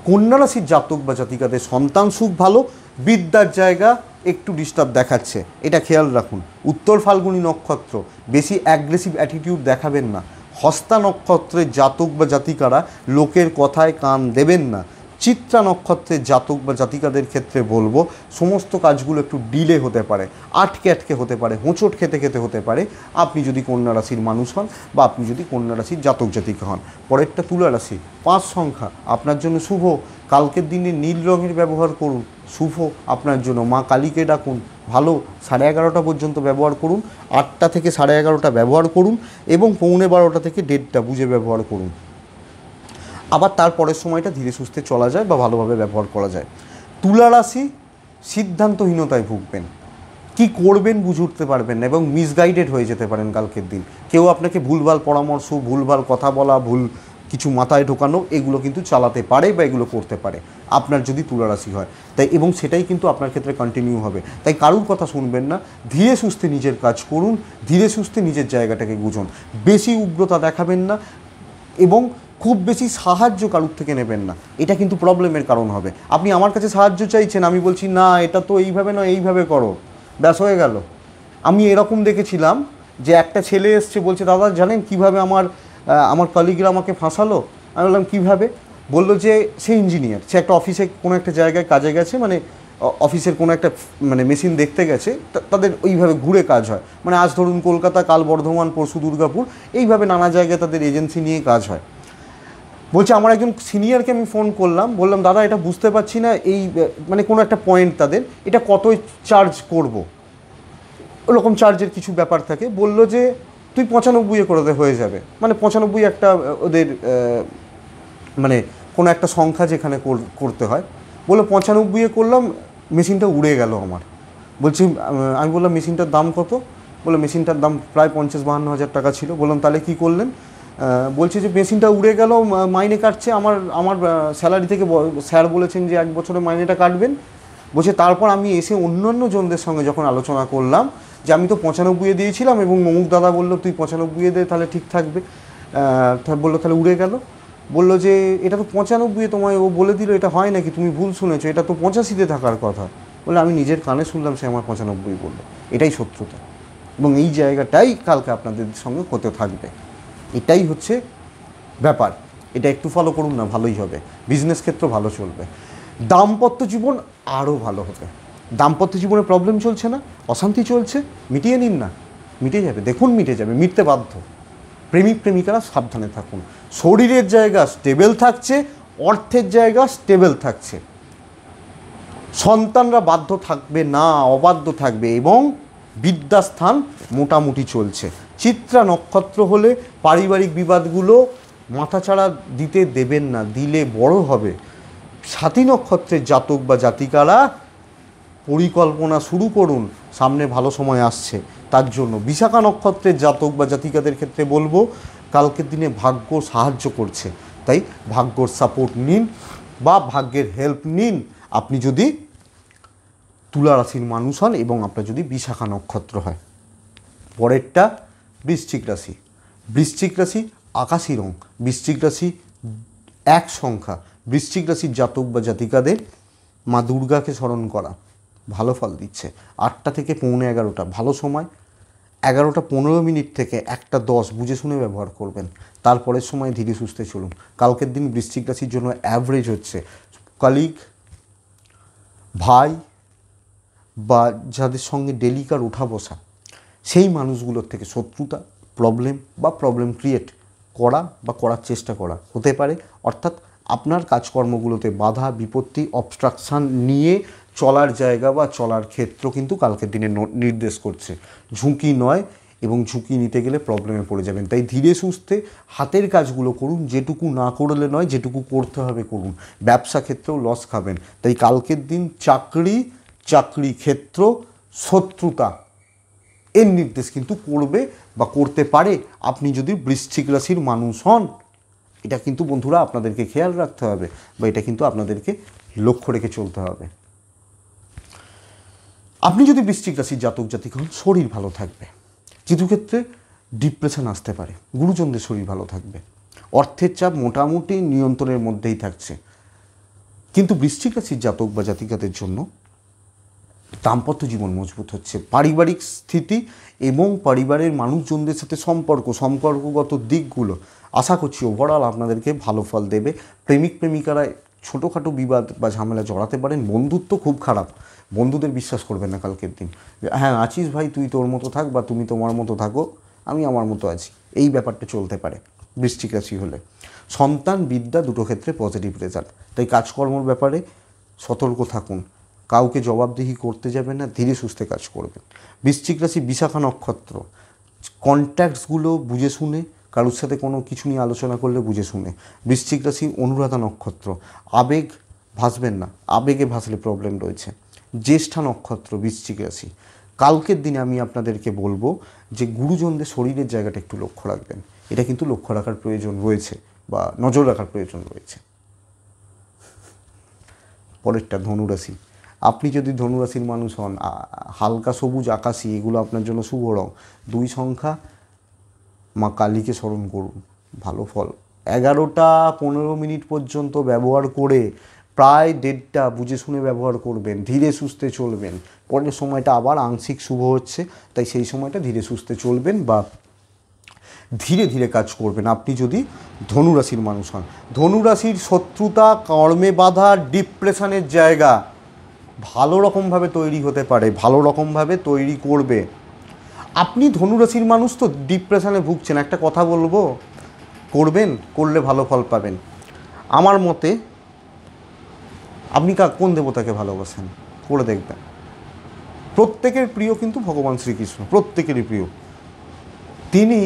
কন্যা রাশির জাতক বা জাতিকাদের সন্তান সুখ ভালো বিদ্যার জায়গা একটু ডিস্টার্ব দেখাচ্ছে এটা খেয়াল রাখুন উত্তর ফাল্গুনী নক্ষত্র বেশি অ্যাগ্রেসিভ অ্যাটিটিউড দেখাবেন না হস্তা নক্ষত্রের জাতক বা জাতিকারা লোকের কথায় কান দেবেন না চিত্রা নক্ষত্রের জাতক বা জাতিকাদের ক্ষেত্রে বলবো সমস্ত কাজগুলো একটু ডিলে হতে পারে আটকে আটকে হতে পারে হোঁচট খেতে খেতে হতে পারে আপনি যদি কন্যা রাশির মানুষ হন বা আপনি যদি কন্যা রাশির জাতক জাতিকা হন পরেরটা তুলা রাশি পাঁচ সংখ্যা আপনার জন্য শুভ কালকের দিনে নীল রঙের ব্যবহার করুন শুভ আপনার জন্য মা কালীকে ডাকুন ভালো সাড়ে এগারোটা পর্যন্ত ব্যবহার করুন আটটা থেকে সাড়ে এগারোটা ব্যবহার করুন এবং পৌনে বারোটা থেকে দেড়টা বুঝে ব্যবহার করুন আবার তারপরের সময়টা ধীরে সুস্থে চলা যায় বা ভালোভাবে ব্যবহার করা যায় তুলা রাশি সিদ্ধান্তহীনতায় ভুগবেন কি করবেন বুঝে উঠতে পারবেন না এবং মিসগাইডেড হয়ে যেতে পারেন কালকের দিন কেউ আপনাকে ভুলভাল পরামর্শ ভুলভাল কথা বলা ভুল কিছু মাথায় ঢোকানো এগুলো কিন্তু চালাতে পারে বা এগুলো করতে পারে আপনার যদি তুলারাশি হয় তাই এবং সেটাই কিন্তু আপনার ক্ষেত্রে কন্টিনিউ হবে তাই কারুর কথা শুনবেন না ধীরে সুস্থে নিজের কাজ করুন ধীরে সুস্থে নিজের জায়গাটাকে গুজন বেশি উগ্রতা দেখাবেন না এবং খুব বেশি সাহায্য কারুর থেকে নেবেন না এটা কিন্তু প্রবলেমের কারণ হবে আপনি আমার কাছে সাহায্য চাইছেন আমি বলছি না এটা তো এইভাবে নয় এইভাবে করো ব্যাস হয়ে গেল আমি এরকম দেখেছিলাম যে একটা ছেলে এসছে বলছে দাদা জানেন কিভাবে আমার আমার কলিগরা আমাকে ফাঁসালো আমি বললাম কীভাবে বললো যে সে ইঞ্জিনিয়ার সে একটা অফিসে কোনো একটা জায়গায় কাজে গেছে মানে অফিসের কোনো একটা মানে মেশিন দেখতে গেছে তাদের ওইভাবে ঘুরে কাজ হয় মানে আজ ধরুন কলকাতা কাল বর্ধমান পরশু দুর্গাপুর এইভাবে নানা জায়গায় তাদের এজেন্সি নিয়ে কাজ হয় বলছে আমার একজন সিনিয়রকে আমি ফোন করলাম বললাম দাদা এটা বুঝতে পারছি না এই মানে কোনো একটা পয়েন্ট তাদের এটা কত চার্জ করব। ওরকম চার্জের কিছু ব্যাপার থাকে বলল যে তুই পঁচানব্বইয়ে করে দে হয়ে যাবে মানে পঁচানব্বই একটা ওদের মানে কোনো একটা সংখ্যা যেখানে করতে হয় বললো পঁচানব্বইয়ে করলাম মেশিনটা উড়ে গেল আমার বলছি আমি বললাম মেশিনটার দাম কত বললো মেশিনটার দাম প্রায় পঞ্চাশ বাহান্ন হাজার টাকা ছিল বললাম তাহলে কী করলেন বলছে যে মেশিনটা উড়ে গেল মাইনে কাটছে আমার আমার স্যালারি থেকে স্যার বলেছেন যে এক বছরে মাইনেটা কাটবেন বলছে তারপর আমি এসে অন্যান্য জনদের সঙ্গে যখন আলোচনা করলাম যে আমি তো পঁচানব্বইয়ে দিয়েছিলাম এবং মমুক দাদা বললো তুই পঁচানব্বইয়ে দে তাহলে ঠিক থাকবে বললো তাহলে উড়ে গেল বললো যে এটা তো পঁচানব্বইয়ে তোমায় ও বলে দিল এটা হয় নাকি তুমি ভুল শুনেছো এটা তো পঁচাশিতে থাকার কথা বলে আমি নিজের কানে শুনলাম সে আমার পঁচানব্বই বললো এটাই শত্রুতা এবং এই জায়গাটাই কালকে আপনাদের সঙ্গে হতে থাকবে এটাই হচ্ছে ব্যাপার এটা একটু ফলো করুন না ভালোই হবে বিজনেস ক্ষেত্র ভালো চলবে দাম্পত্য জীবন আরও ভালো হবে দাম্পত্য জীবনে প্রবলেম চলছে না অশান্তি চলছে মিটিয়ে নিন না মিটে যাবে দেখুন মিটে যাবে মিটতে বাধ্য প্রেমিক প্রেমিকারা সাবধানে থাকুন শরীরের জায়গা স্টেবেল থাকছে অর্থের জায়গা স্টেবেল থাকছে সন্তানরা বাধ্য থাকবে না অবাধ্য থাকবে এবং বিদ্যাস্থান মোটামুটি চলছে চিত্রা নক্ষত্র হলে পারিবারিক বিবাদগুলো মাথাছাড়া দিতে দেবেন না দিলে বড় হবে সাথী নক্ষত্রের জাতক বা জাতিকারা পরিকল্পনা শুরু করুন সামনে ভালো সময় আসছে তার জন্য বিশাখা নক্ষত্রের জাতক বা জাতিকাদের ক্ষেত্রে বলবো কালকের দিনে ভাগ্য সাহায্য করছে তাই ভাগ্যর সাপোর্ট নিন বা ভাগ্যের হেল্প নিন আপনি যদি তুলা রাশির মানুষ হন এবং আপনার যদি বিশাখা নক্ষত্র হয় পরেরটা বৃশ্চিক রাশি বৃশ্চিক রাশি আকাশি রং বৃশ্চিক রাশি এক সংখ্যা বৃশ্চিক রাশির জাতক বা জাতিকাদের মা দুর্গাকে স্মরণ করা ভালো ফল দিচ্ছে আটটা থেকে পৌনে এগারোটা ভালো সময় এগারোটা পনেরো মিনিট থেকে একটা দশ বুঝে শুনে ব্যবহার করবেন তারপরের সময় ধীরে সুস্থে চলুন কালকের দিন বৃশ্চিক রাশির জন্য অ্যাভারেজ হচ্ছে কালিক ভাই বা যাদের সঙ্গে ডেলিকার ওঠা বসা সেই মানুষগুলোর থেকে শত্রুতা প্রবলেম বা প্রবলেম ক্রিয়েট করা বা করার চেষ্টা করা হতে পারে অর্থাৎ আপনার কাজকর্মগুলোতে বাধা বিপত্তি অবস্ট্রাকশান নিয়ে চলার জায়গা বা চলার ক্ষেত্র কিন্তু কালকের দিনে নির্দেশ করছে ঝুঁকি নয় এবং ঝুঁকি নিতে গেলে প্রবলেমে পড়ে যাবেন তাই ধীরে সুস্থে হাতের কাজগুলো করুন যেটুকু না করলে নয় যেটুকু করতে হবে করুন ব্যবসা ক্ষেত্রেও লস খাবেন তাই কালকের দিন চাকরি চাকরি ক্ষেত্র শত্রুতা এর নির্দেশ কিন্তু করবে বা করতে পারে আপনি যদি বৃশ্চিক রাশির মানুষ হন এটা কিন্তু বন্ধুরা আপনাদেরকে খেয়াল রাখতে হবে বা এটা কিন্তু আপনাদেরকে লক্ষ্য রেখে চলতে হবে আপনি যদি বৃশ্চিক রাশির জাতক জাতিক হন শরীর ভালো থাকবে কিছু ক্ষেত্রে ডিপ্রেশন আসতে পারে গুরুজনদের শরীর ভালো থাকবে অর্থের চাপ মোটামুটি নিয়ন্ত্রণের মধ্যেই থাকছে কিন্তু বৃশ্চিক রাশির জাতক বা জাতিকাদের জন্য দাম্পত্য জীবন মজবুত হচ্ছে পারিবারিক স্থিতি এবং পরিবারের মানুষজনদের সাথে সম্পর্ক সম্পর্কগত দিকগুলো আশা করছি ওভারঅল আপনাদেরকে ভালো ফল দেবে প্রেমিক প্রেমিকারা ছোটোখাটো বিবাদ বা ঝামেলা জড়াতে পারেন বন্ধুত্ব খুব খারাপ বন্ধুদের বিশ্বাস করবে না কালকের দিন হ্যাঁ আছিস ভাই তুই তোর মতো থাক বা তুমি তোমার মতো থাকো আমি আমার মতো আছি এই ব্যাপারটা চলতে পারে বৃষ্টিক রাশি হলে সন্তান বিদ্যা দুটো ক্ষেত্রে পজিটিভ রেজাল্ট তাই কাজকর্মর ব্যাপারে সতর্ক থাকুন কাউকে জবাবদিহি করতে যাবেন না ধীরে সুস্থে কাজ করবেন বৃশ্চিক রাশি বিশাখা নক্ষত্র কন্ট্যাক্টসগুলো বুঝে শুনে কারোর সাথে কোনো কিছু নিয়ে আলোচনা করলে বুঝে শুনে বৃশ্চিক রাশি অনুরাধা নক্ষত্র আবেগ ভাসবেন না আবেগে ভাসলে প্রবলেম রয়েছে জ্যেষ্ঠা নক্ষত্র বৃশ্চিক রাশি কালকের দিনে আমি আপনাদেরকে বলবো যে গুরুজনদের শরীরের জায়গাটা একটু লক্ষ্য রাখবেন এটা কিন্তু লক্ষ্য রাখার প্রয়োজন রয়েছে বা নজর রাখার প্রয়োজন রয়েছে পরেরটা ধনুরাশি আপনি যদি ধনুরাশির মানুষ হন হালকা সবুজ আকাশি এগুলো আপনার জন্য শুভ রং দুই সংখ্যা মা কালীকে স্মরণ করুন ভালো ফল এগারোটা পনেরো মিনিট পর্যন্ত ব্যবহার করে প্রায় দেড়টা বুঝে শুনে ব্যবহার করবেন ধীরে সুস্থে চলবেন পরের সময়টা আবার আংশিক শুভ হচ্ছে তাই সেই সময়টা ধীরে সুস্থে চলবেন বা ধীরে ধীরে কাজ করবেন আপনি যদি ধনুরাশির মানুষ হন ধনুরাশির শত্রুতা কর্মে বাধা ডিপ্রেশনের জায়গা ভালো রকমভাবে তৈরি হতে পারে ভালো রকমভাবে তৈরি করবে আপনি ধনুরাশির মানুষ তো ডিপ্রেশনে ভুগছেন একটা কথা বলবো করবেন করলে ভালো ফল পাবেন আমার মতে আপনি কা কোন দেবতাকে ভালোবাসেন করে দেখবেন প্রত্যেকের প্রিয় কিন্তু ভগবান শ্রীকৃষ্ণ প্রত্যেকেরই প্রিয় তিনি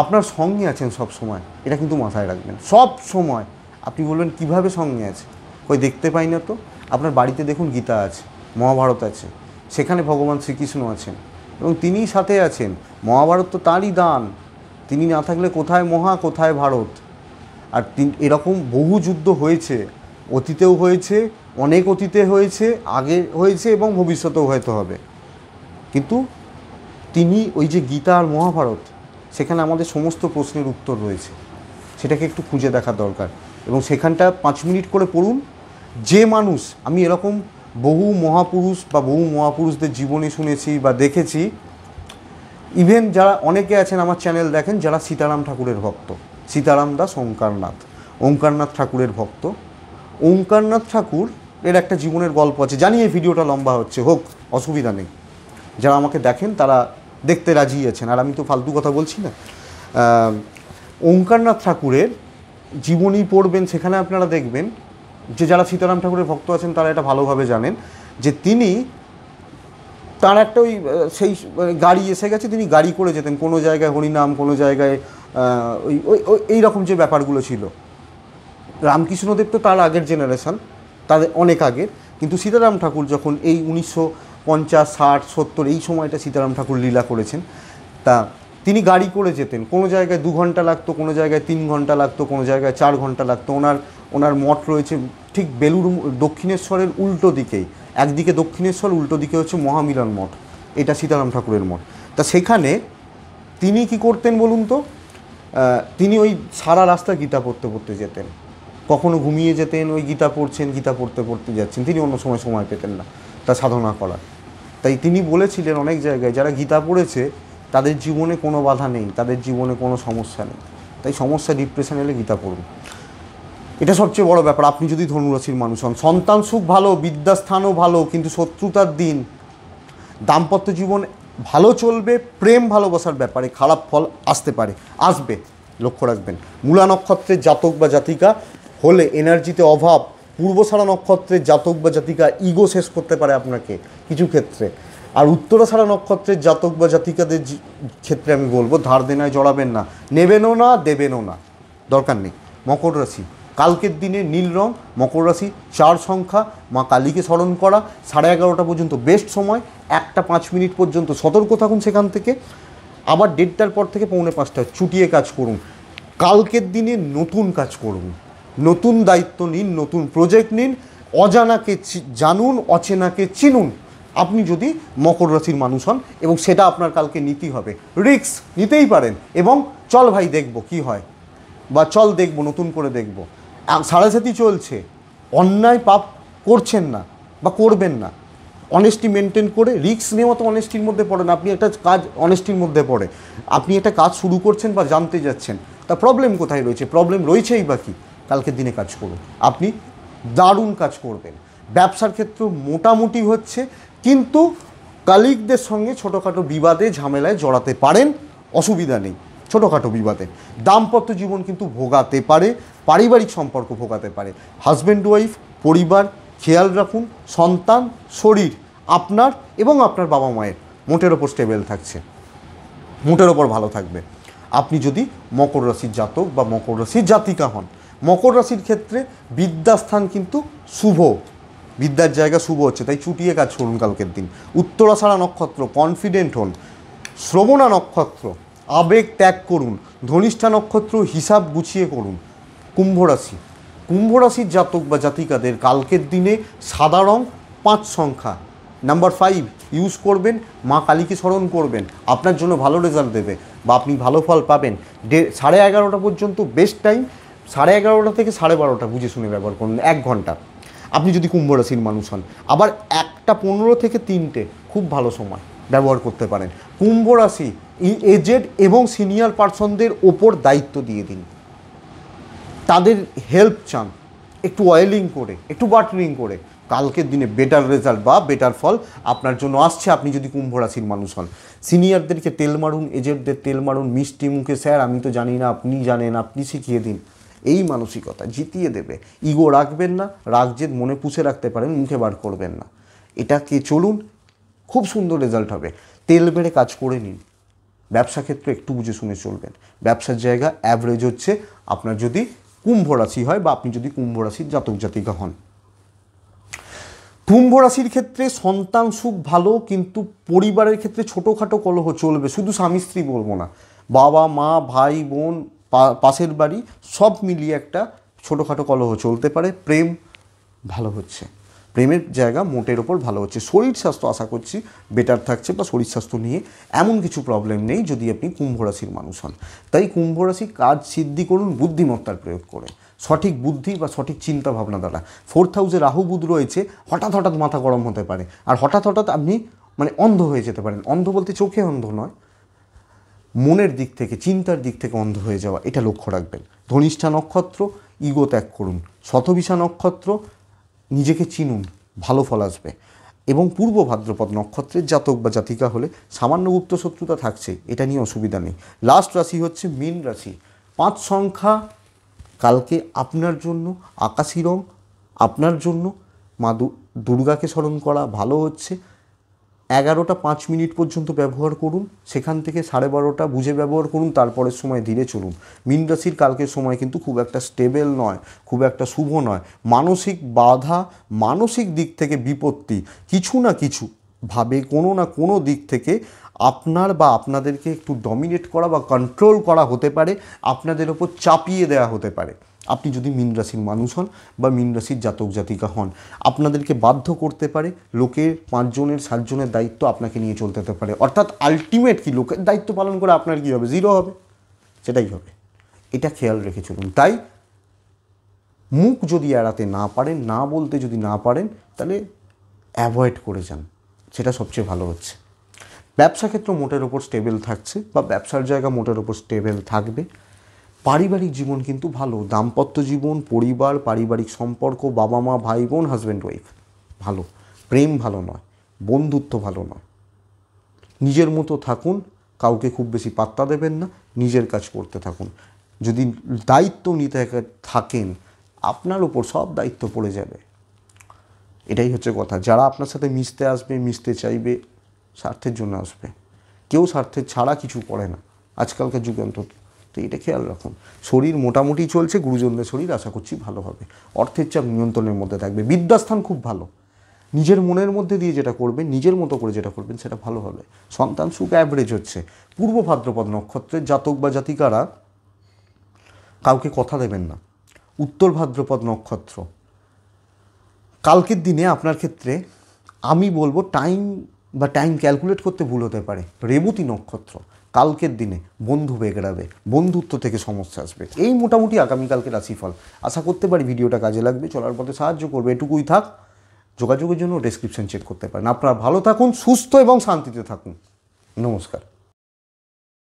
আপনার সঙ্গে আছেন সব সময় এটা কিন্তু মাথায় রাখবেন সব সময় আপনি বলবেন কিভাবে সঙ্গে আছেন কই দেখতে পাই না তো আপনার বাড়িতে দেখুন গীতা আছে মহাভারত আছে সেখানে ভগবান শ্রীকৃষ্ণ আছেন এবং তিনিই সাথে আছেন মহাভারত তো তাঁরই দান তিনি না থাকলে কোথায় মহা কোথায় ভারত আর এরকম বহু যুদ্ধ হয়েছে অতীতেও হয়েছে অনেক অতীতে হয়েছে আগে হয়েছে এবং ভবিষ্যতেও হয়তো হবে কিন্তু তিনি ওই যে গীতা আর মহাভারত সেখানে আমাদের সমস্ত প্রশ্নের উত্তর রয়েছে সেটাকে একটু খুঁজে দেখা দরকার এবং সেখানটা পাঁচ মিনিট করে পড়ুন যে মানুষ আমি এরকম বহু মহাপুরুষ বা বহু মহাপুরুষদের জীবনী শুনেছি বা দেখেছি ইভেন যারা অনেকে আছেন আমার চ্যানেল দেখেন যারা সীতারাম ঠাকুরের ভক্ত সীতারাম দাস ওঙ্কারনাথ ওঙ্কারনাথ ঠাকুরের ভক্ত ওঙ্কারনাথ ঠাকুর এর একটা জীবনের গল্প আছে জানি এই ভিডিওটা লম্বা হচ্ছে হোক অসুবিধা নেই যারা আমাকে দেখেন তারা দেখতে রাজি আছেন আর আমি তো ফালতু কথা বলছি না ওঙ্কারনাথ ঠাকুরের জীবনী পড়বেন সেখানে আপনারা দেখবেন যে যারা সীতারাম ঠাকুরের ভক্ত আছেন তারা এটা ভালোভাবে জানেন যে তিনি তার একটা ওই সেই মানে গাড়ি এসে গেছে তিনি গাড়ি করে যেতেন কোনো জায়গায় হরিনাম কোনো জায়গায় ওই ওই এই রকম যে ব্যাপারগুলো ছিল রামকৃষ্ণদেব তো তার আগের জেনারেশান তাদের অনেক আগের কিন্তু সীতারাম ঠাকুর যখন এই উনিশশো পঞ্চাশ ষাট সত্তর এই সময়টা সীতারাম ঠাকুর লীলা করেছেন তা তিনি গাড়ি করে যেতেন কোনো জায়গায় দু ঘন্টা লাগতো কোনো জায়গায় তিন ঘন্টা লাগতো কোনো জায়গায় চার ঘন্টা লাগতো ওনার ওনার মঠ রয়েছে ঠিক বেলুর দক্ষিণেশ্বরের উল্টো দিকেই একদিকে দক্ষিণেশ্বর উল্টো দিকে হচ্ছে মহামিলন মঠ এটা সীতারাম ঠাকুরের মঠ তা সেখানে তিনি কি করতেন বলুন তো তিনি ওই সারা রাস্তা গীতা পড়তে পড়তে যেতেন কখনো ঘুমিয়ে যেতেন ওই গীতা পড়ছেন গীতা পড়তে পড়তে যাচ্ছেন তিনি অন্য সময় সময় পেতেন না তা সাধনা করার তাই তিনি বলেছিলেন অনেক জায়গায় যারা গীতা পড়েছে তাদের জীবনে কোনো বাধা নেই তাদের জীবনে কোনো সমস্যা নেই তাই সমস্যা ডিপ্রেশন এলে গীতা পড়ুন এটা সবচেয়ে বড় ব্যাপার আপনি যদি ধনুরাশির মানুষ হন সন্তান সুখ ভালো বিদ্যাস্থানও ভালো কিন্তু শত্রুতার দিন দাম্পত্য জীবন ভালো চলবে প্রেম ভালোবাসার ব্যাপারে খারাপ ফল আসতে পারে আসবে লক্ষ্য রাখবেন মূলা নক্ষত্রের জাতক বা জাতিকা হলে এনার্জিতে অভাব পূর্বসারা নক্ষত্রের জাতক বা জাতিকা ইগো শেষ করতে পারে আপনাকে কিছু ক্ষেত্রে আর উত্তরাছাড়া নক্ষত্রের জাতক বা জাতিকাদের ক্ষেত্রে আমি বলবো ধার দেনায় জড়াবেন না নেবেনও না দেবেনও না দরকার নেই মকর রাশি কালকের দিনে নীল রং মকর রাশি চার সংখ্যা মা কালীকে স্মরণ করা সাড়ে এগারোটা পর্যন্ত বেস্ট সময় একটা পাঁচ মিনিট পর্যন্ত সতর্ক থাকুন সেখান থেকে আবার দেড়টার পর থেকে পৌনে পাঁচটা ছুটিয়ে কাজ করুন কালকের দিনে নতুন কাজ করুন নতুন দায়িত্ব নিন নতুন প্রজেক্ট নিন অজানাকে জানুন অচেনাকে চিনুন আপনি যদি মকর রাশির মানুষ হন এবং সেটা আপনার কালকে নীতি হবে রিক্স নিতেই পারেন এবং চল ভাই দেখব কি হয় বা চল দেখব নতুন করে দেখব সাড়ে সাথী চলছে অন্যায় পাপ করছেন না বা করবেন না অনেস্টি মেনটেন করে রিক্স নেওয়া তো অনেস্টির মধ্যে পড়ে না আপনি একটা কাজ অনেস্টির মধ্যে পড়ে আপনি একটা কাজ শুরু করছেন বা জানতে যাচ্ছেন তা প্রবলেম কোথায় রয়েছে প্রবলেম রয়েছেই বা কি কালকের দিনে কাজ করুন আপনি দারুণ কাজ করবেন ব্যবসার ক্ষেত্র মোটামুটি হচ্ছে কিন্তু কালিকদের সঙ্গে ছোটোখাটো বিবাদে ঝামেলায় জড়াতে পারেন অসুবিধা নেই ছোটোখাটো বিবাদে দাম্পত্য জীবন কিন্তু ভোগাতে পারে পারিবারিক সম্পর্ক ভোগাতে পারে হাজব্যান্ড ওয়াইফ পরিবার খেয়াল রাখুন সন্তান শরীর আপনার এবং আপনার বাবা মায়ের মোটের ওপর স্টেবেল থাকছে মোটের ওপর ভালো থাকবে আপনি যদি মকর রাশির জাতক বা মকর রাশির জাতিকা হন মকর রাশির ক্ষেত্রে বিদ্যাস্থান কিন্তু শুভ বিদ্যার জায়গা শুভ হচ্ছে তাই চুটিয়ে কাজ করুন কালকের দিন উত্তরাষাড়া নক্ষত্র কনফিডেন্ট হন শ্রবণা নক্ষত্র আবেগ ত্যাগ করুন ধনিষ্ঠা নক্ষত্র হিসাব গুছিয়ে করুন কুম্ভ রাশি কুম্ভ রাশির জাতক বা জাতিকাদের কালকের দিনে সাদা রং পাঁচ সংখ্যা নাম্বার ফাইভ ইউজ করবেন মা কালীকে স্মরণ করবেন আপনার জন্য ভালো রেজাল্ট দেবে বা আপনি ভালো ফল পাবেন ডে সাড়ে এগারোটা পর্যন্ত বেস্ট টাইম সাড়ে এগারোটা থেকে সাড়ে বারোটা বুঝে শুনে ব্যবহার করুন এক ঘন্টা আপনি যদি কুম্ভ রাশির মানুষ হন আবার একটা পনেরো থেকে তিনটে খুব ভালো সময় ব্যবহার করতে পারেন কুম্ভ রাশি এজেড এবং সিনিয়র পার্সনদের ওপর দায়িত্ব দিয়ে দিন তাদের হেল্প চান একটু অয়েলিং করে একটু বাটারিং করে কালকের দিনে বেটার রেজাল্ট বা বেটার ফল আপনার জন্য আসছে আপনি যদি কুম্ভ রাশির মানুষ হন সিনিয়রদেরকে তেল মারুন এজেন্টদের তেল মারুন মিষ্টি মুখে স্যার আমি তো জানি না আপনি জানেন আপনি শিখিয়ে দিন এই মানসিকতা জিতিয়ে দেবে ইগো রাখবেন না রাগ জেদ মনে পুষে রাখতে পারেন মুখে বার করবেন না এটাকে চলুন খুব সুন্দর রেজাল্ট হবে তেল বেড়ে কাজ করে নিন ব্যবসা ক্ষেত্রে একটু বুঝে শুনে চলবেন ব্যবসার জায়গা অ্যাভারেজ হচ্ছে আপনার যদি কুম্ভ রাশি হয় বা আপনি যদি কুম্ভ রাশির জাতক জাতিকা হন কুম্ভ রাশির ক্ষেত্রে সন্তান সুখ ভালো কিন্তু পরিবারের ক্ষেত্রে ছোটোখাটো কলহ চলবে শুধু স্বামী স্ত্রী বলবো না বাবা মা ভাই বোন পাশের বাড়ি সব মিলিয়ে একটা ছোটোখাটো কলহ চলতে পারে প্রেম ভালো হচ্ছে প্রেমের জায়গা মোটের ওপর ভালো হচ্ছে শরীর স্বাস্থ্য আশা করছি বেটার থাকছে বা শরীর স্বাস্থ্য নিয়ে এমন কিছু প্রবলেম নেই যদি আপনি কুম্ভ রাশির মানুষ হন তাই কুম্ভ রাশি কাজ সিদ্ধি করুন বুদ্ধিমত্তার প্রয়োগ করে সঠিক বুদ্ধি বা সঠিক চিন্তা ভাবনা দ্বারা ফোর্থ হাউসে রাহু বুধ রয়েছে হঠাৎ হঠাৎ মাথা গরম হতে পারে আর হঠাৎ হঠাৎ আপনি মানে অন্ধ হয়ে যেতে পারেন অন্ধ বলতে চোখে অন্ধ নয় মনের দিক থেকে চিন্তার দিক থেকে অন্ধ হয়ে যাওয়া এটা লক্ষ্য রাখবেন ধনিষ্ঠা নক্ষত্র ইগো ত্যাগ করুন শতবিশা নক্ষত্র নিজেকে চিনুন ভালো ফল আসবে এবং পূর্ব ভাদ্রপদ নক্ষত্রের জাতক বা জাতিকা হলে সামান্য গুপ্ত শত্রুতা থাকছে এটা নিয়ে অসুবিধা নেই লাস্ট রাশি হচ্ছে মীন রাশি পাঁচ সংখ্যা কালকে আপনার জন্য আকাশি রং আপনার জন্য মা দুর্গাকে স্মরণ করা ভালো হচ্ছে এগারোটা পাঁচ মিনিট পর্যন্ত ব্যবহার করুন সেখান থেকে সাড়ে বারোটা বুঝে ব্যবহার করুন তারপরের সময় ধীরে চলুন মীন রাশির কালকের সময় কিন্তু খুব একটা স্টেবেল নয় খুব একটা শুভ নয় মানসিক বাধা মানসিক দিক থেকে বিপত্তি কিছু না কিছু ভাবে কোনো না কোনো দিক থেকে আপনার বা আপনাদেরকে একটু ডমিনেট করা বা কন্ট্রোল করা হতে পারে আপনাদের ওপর চাপিয়ে দেওয়া হতে পারে আপনি যদি মীন রাশির মানুষ হন বা মীন রাশির জাতক জাতিকা হন আপনাদেরকে বাধ্য করতে পারে লোকের পাঁচজনের সাতজনের দায়িত্ব আপনাকে নিয়ে চলতে যেতে পারে অর্থাৎ আলটিমেট কি লোকের দায়িত্ব পালন করে আপনার কী হবে জিরো হবে সেটাই হবে এটা খেয়াল রেখে চলুন তাই মুখ যদি এড়াতে না পারেন না বলতে যদি না পারেন তাহলে অ্যাভয়েড করে যান সেটা সবচেয়ে ভালো হচ্ছে ব্যবসা ক্ষেত্র মোটের ওপর স্টেবেল থাকছে বা ব্যবসার জায়গা মোটের ওপর স্টেবেল থাকবে পারিবারিক জীবন কিন্তু ভালো দাম্পত্য জীবন পরিবার পারিবারিক সম্পর্ক বাবা মা ভাই বোন হাজব্যান্ড ওয়াইফ ভালো প্রেম ভালো নয় বন্ধুত্ব ভালো নয় নিজের মতো থাকুন কাউকে খুব বেশি পাত্তা দেবেন না নিজের কাজ করতে থাকুন যদি দায়িত্ব নিতে থাকেন আপনার ওপর সব দায়িত্ব পড়ে যাবে এটাই হচ্ছে কথা যারা আপনার সাথে মিশতে আসবে মিশতে চাইবে স্বার্থের জন্য আসবে কেউ স্বার্থের ছাড়া কিছু করে না আজকালকার যুগে অন্তত তো এটা খেয়াল রাখুন শরীর মোটামুটি চলছে গুরুজনদের শরীর আশা করছি ভালো হবে অর্থের চাপ নিয়ন্ত্রণের মধ্যে থাকবে বিদ্যাস্থান খুব ভালো নিজের মনের মধ্যে দিয়ে যেটা করবেন নিজের মতো করে যেটা করবেন সেটা ভালো হবে সন্তান সুখ অ্যাভারেজ হচ্ছে পূর্ব ভাদ্রপদ নক্ষত্রের জাতক বা জাতিকারা কাউকে কথা দেবেন না উত্তর ভাদ্রপদ নক্ষত্র কালকের দিনে আপনার ক্ষেত্রে আমি বলবো টাইম বা টাইম ক্যালকুলেট করতে ভুল হতে পারে রেবতী নক্ষত্র কালকের দিনে বন্ধু বেগড়াবে বন্ধুত্ব থেকে সমস্যা আসবে এই মোটামুটি আগামীকালকে রাশিফল আশা করতে পারি ভিডিওটা কাজে লাগবে চলার পথে সাহায্য করবে এটুকুই থাক যোগাযোগের জন্য ডেসক্রিপশান চেক করতে পারেন আপনারা ভালো থাকুন সুস্থ এবং শান্তিতে থাকুন নমস্কার